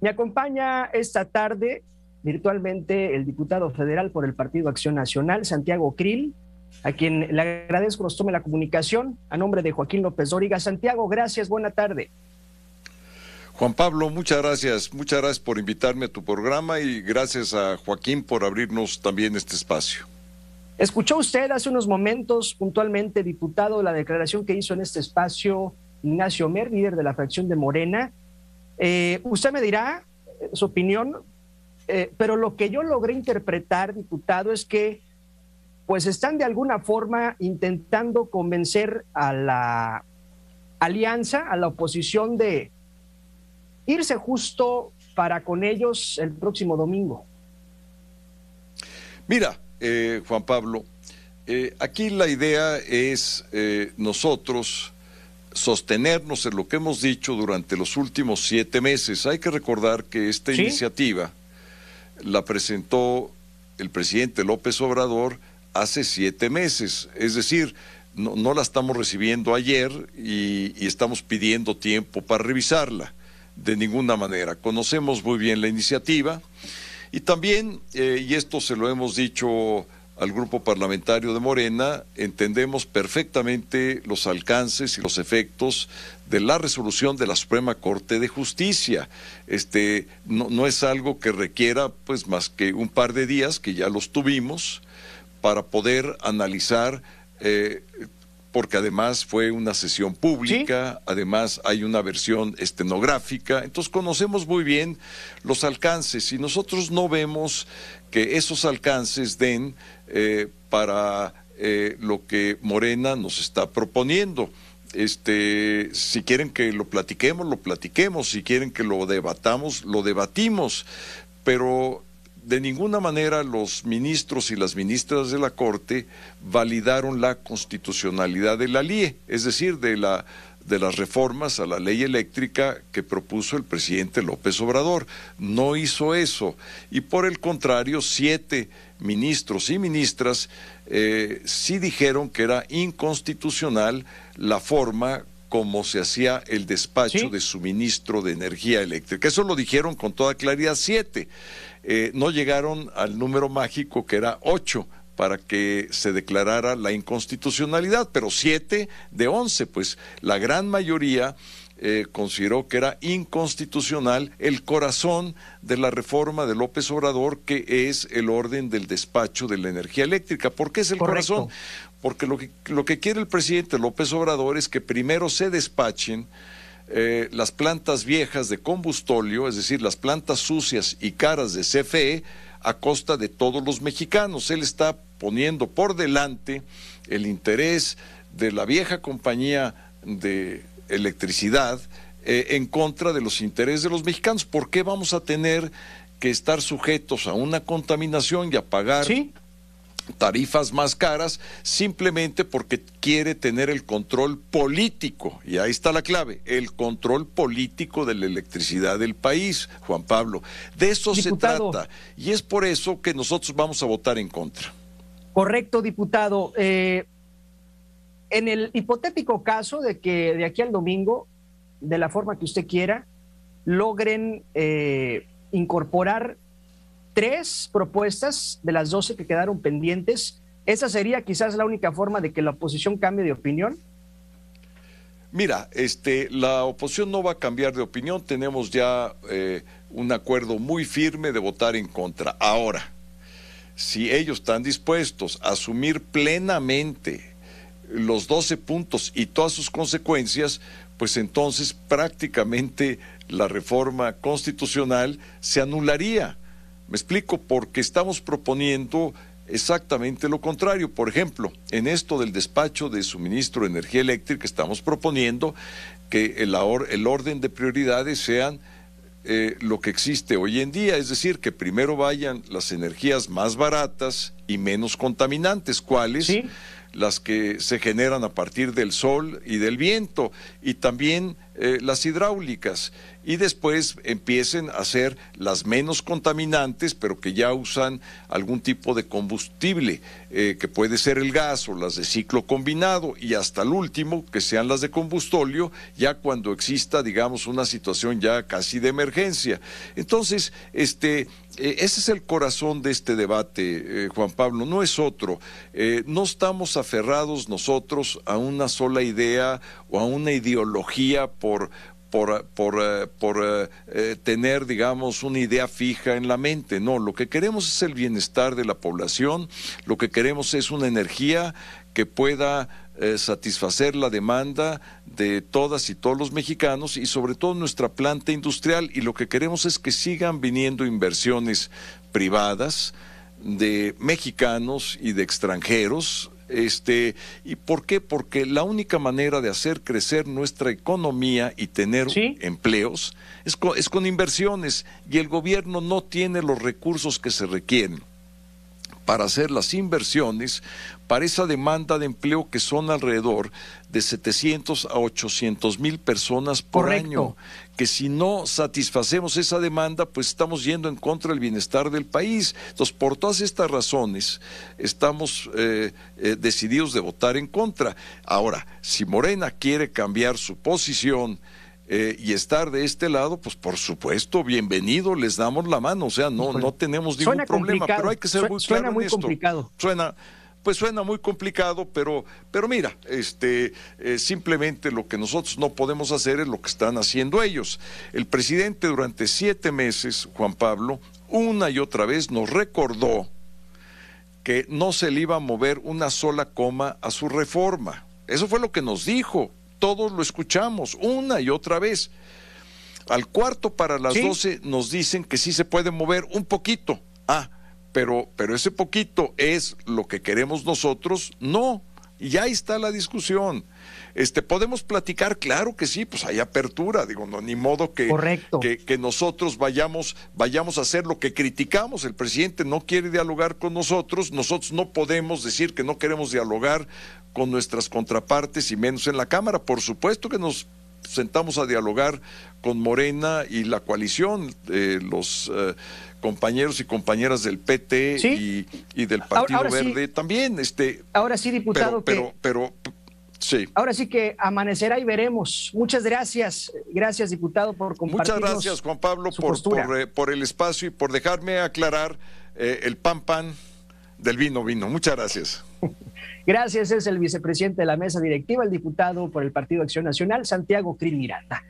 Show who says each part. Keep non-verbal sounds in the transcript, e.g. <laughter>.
Speaker 1: Me acompaña esta tarde virtualmente el diputado federal por el Partido Acción Nacional, Santiago Krill, a quien le agradezco nos tome la comunicación a nombre de Joaquín López Dóriga. Santiago, gracias, buena tarde.
Speaker 2: Juan Pablo, muchas gracias. Muchas gracias por invitarme a tu programa y gracias a Joaquín por abrirnos también este espacio.
Speaker 1: Escuchó usted hace unos momentos puntualmente, diputado, la declaración que hizo en este espacio Ignacio Mer, líder de la fracción de Morena, eh, usted me dirá eh, su opinión, eh, pero lo que yo logré interpretar, diputado, es que pues están de alguna forma intentando convencer a la alianza, a la oposición de irse justo para con ellos el próximo domingo. Mira,
Speaker 2: Juan Pablo, aquí la idea es nosotros sostenernos en lo que hemos dicho durante los últimos siete meses. Hay que recordar que esta iniciativa la presentó el presidente López Obrador hace siete meses, es decir, no, la estamos recibiendo ayer y, estamos pidiendo tiempo para revisarla de ninguna manera. Conocemos muy bien la iniciativa y también, eh, y esto se lo hemos dicho al grupo parlamentario de Morena, entendemos perfectamente los alcances y los efectos de la resolución de la Suprema Corte de Justicia. Este no, es algo que requiera pues más que un par de días que ya los tuvimos para poder analizar eh, porque además fue una sesión pública, además hay una versión estenográfica, entonces conocemos muy bien los alcances y nosotros no vemos que esos alcances den eh, para eh, lo que Morena nos está proponiendo. Este, si quieren que lo platiquemos, lo platiquemos, si quieren que lo debatamos, lo debatimos, pero de ninguna manera los ministros y las ministras de la Corte validaron la constitucionalidad de la LIE, es decir, de la de las reformas a la ley eléctrica que propuso el presidente López Obrador. No hizo eso. Y por el contrario, siete ministros y ministras eh, sí dijeron que era inconstitucional la forma como se hacía el despacho de suministro de energía eléctrica. Eso lo dijeron con toda claridad siete. Eh, no llegaron al número mágico que era ocho para que se declarara la inconstitucionalidad, pero siete de once, pues la gran mayoría eh, consideró que era inconstitucional el corazón de la reforma de López Obrador, que es el orden del despacho de la energía eléctrica. ¿Por qué es el corazón? Porque lo que, quiere el presidente López Obrador es que primero se despachen eh, las plantas viejas de combustóleo, es decir, las plantas sucias y caras de CFE, a costa de todos los mexicanos. Él está poniendo por delante el interés de la vieja compañía de electricidad eh, en contra de los intereses de los mexicanos. ¿Por qué vamos a tener que estar sujetos a una contaminación y a pagar tarifas más caras simplemente porque quiere tener el control político. Y ahí está la clave, el control político de la electricidad del país, Juan Pablo. De eso se trata. Y es por eso que nosotros vamos a votar en contra.
Speaker 1: Correcto, diputado. Eh, en el hipotético caso de que de aquí al domingo, de la forma que usted quiera, logren eh, incorporar tres propuestas de las doce que quedaron pendientes, ¿esa sería quizás la única forma de que la oposición cambie de opinión?
Speaker 2: Mira, este, la oposición no va a cambiar de opinión, tenemos ya eh, un acuerdo muy firme de votar en contra. Ahora, si ellos están dispuestos a asumir plenamente los 12 puntos y todas sus consecuencias, pues entonces prácticamente la reforma constitucional se anularía. Me explico, porque estamos proponiendo exactamente lo contrario. Por ejemplo, en esto del despacho de suministro de energía eléctrica estamos proponiendo que el, el orden de prioridades sean eh, lo que existe hoy en día, es decir, que primero vayan las energías más baratas y menos contaminantes, ¿cuáles? las que se generan a partir del sol y del viento, y también eh, las hidráulicas, y después empiecen a ser las menos contaminantes, pero que ya usan algún tipo de combustible, eh, que puede ser el gas o las de ciclo combinado, y hasta el último, que sean las de combustolio ya cuando exista, digamos, una situación ya casi de emergencia. Entonces, este, eh, ese es el corazón de este debate, eh, Juan Pablo, no es otro. Eh, no estamos aferrados nosotros a una sola idea o a una ideología por, por, tener, digamos, una idea fija en la mente. No, lo que queremos es el bienestar de la población, lo que queremos es una energía que pueda eh, satisfacer la demanda de todas y todos los mexicanos y sobre todo nuestra planta industrial y lo que queremos es que sigan viniendo inversiones privadas de mexicanos y de extranjeros. Este, ¿Y por qué? Porque la única manera de hacer crecer nuestra economía y tener empleos es con inversiones y el gobierno no tiene los recursos que se requieren para hacer las inversiones para esa demanda de empleo que son alrededor de 700 a 800 mil personas por año, que si no satisfacemos esa demanda, pues estamos yendo en contra del bienestar del país. Entonces, por todas estas razones, estamos eh, eh, decididos de votar en contra. Ahora, si Morena quiere cambiar su posición, eh, y estar de este lado, pues por supuesto, bienvenido, les damos la mano, o sea, no, no tenemos ningún problema, pero hay que ser muy suena claro muy en esto. Complicado. Suena pues suena muy complicado, pero, pero mira, este, eh, simplemente lo que nosotros no podemos hacer es lo que están haciendo ellos. El presidente durante siete meses, Juan Pablo, una y otra vez nos recordó que no se le iba a mover una sola coma a su reforma. Eso fue lo que nos dijo todos lo escuchamos una y otra vez. Al cuarto para las doce nos dicen que sí se puede mover un poquito. Ah, pero, pero ese poquito es lo que queremos nosotros. No, y ahí está la discusión. Este, podemos platicar, claro que sí, pues hay apertura, digo, no, ni modo que, que, nosotros vayamos, vayamos a hacer lo que criticamos, el presidente no quiere dialogar con nosotros, nosotros no podemos decir que no queremos dialogar con nuestras contrapartes y menos en la Cámara, por supuesto que nos sentamos a dialogar con Morena y la coalición, eh, los eh, compañeros y compañeras del PT y, del Partido Verde también. Este,
Speaker 1: ahora sí, diputado. Pero,
Speaker 2: pero, sí.
Speaker 1: Ahora sí que amanecerá y veremos. Muchas gracias, gracias, diputado, por compartir. Muchas gracias,
Speaker 2: Juan Pablo, por, por, eh, por, el espacio y por dejarme aclarar el pan pan del vino vino. Muchas gracias. <laughs>
Speaker 1: Gracias, es el vicepresidente de la mesa directiva, el diputado por el Partido Acción Nacional, Santiago Cris Miranda.